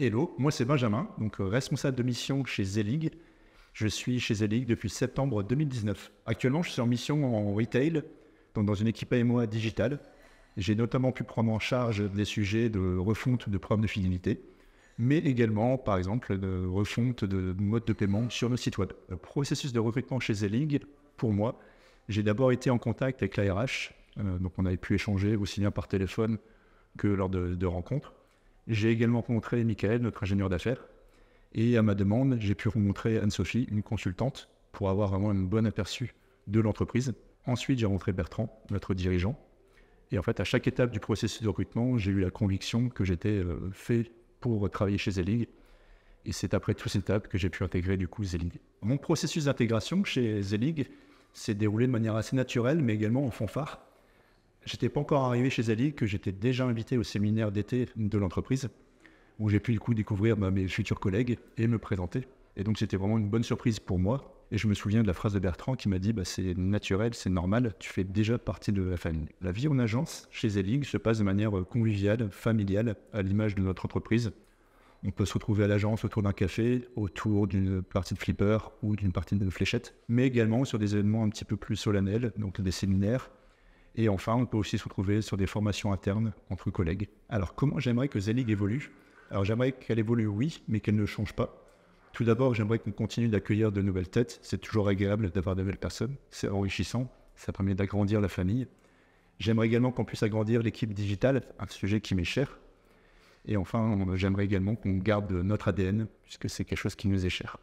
Hello, moi c'est Benjamin, donc euh, responsable de mission chez Zelig. Je suis chez Zelig depuis septembre 2019. Actuellement, je suis en mission en retail, donc dans une équipe AMOA digitale. J'ai notamment pu prendre en charge des sujets de refonte de programmes de fidélité, mais également, par exemple, de refonte de modes de paiement sur nos sites web. Le processus de recrutement chez Zelig, pour moi, j'ai d'abord été en contact avec l'ARH. Euh, donc on avait pu échanger aussi bien par téléphone que lors de rencontres. J'ai également rencontré Michael, notre ingénieur d'affaires. Et à ma demande, j'ai pu rencontrer Anne-Sophie, une consultante, pour avoir vraiment un bon aperçu de l'entreprise. Ensuite, j'ai rencontré Bertrand, notre dirigeant. Et en fait, à chaque étape du processus de recrutement, j'ai eu la conviction que j'étais euh, fait pour travailler chez Zelig. Et c'est après toutes ces étapes que j'ai pu intégrer du coup Zelig. Mon processus d'intégration chez Zelig s'est déroulé de manière assez naturelle, mais également en fanfare. J'étais pas encore arrivé chez Ali que j'étais déjà invité au séminaire d'été de l'entreprise où j'ai pu le coup découvrir bah, mes futurs collègues et me présenter. Et donc c'était vraiment une bonne surprise pour moi. Et je me souviens de la phrase de Bertrand qui m'a dit bah, c'est naturel, c'est normal, tu fais déjà partie de la famille. La vie en agence chez Zelig se passe de manière euh, conviviale, familiale, à l'image de notre entreprise. On peut se retrouver à l'agence autour d'un café, autour d'une partie de flipper ou d'une partie de fléchette, mais également sur des événements un petit peu plus solennels, donc des séminaires, et enfin, on peut aussi se retrouver sur des formations internes entre collègues. Alors, comment j'aimerais que Zelig évolue Alors, j'aimerais qu'elle évolue, oui, mais qu'elle ne change pas. Tout d'abord, j'aimerais qu'on continue d'accueillir de nouvelles têtes. C'est toujours agréable d'avoir de nouvelles personnes. C'est enrichissant. Ça permet d'agrandir la famille. J'aimerais également qu'on puisse agrandir l'équipe digitale, un sujet qui m'est cher. Et enfin, j'aimerais également qu'on garde notre ADN, puisque c'est quelque chose qui nous est cher.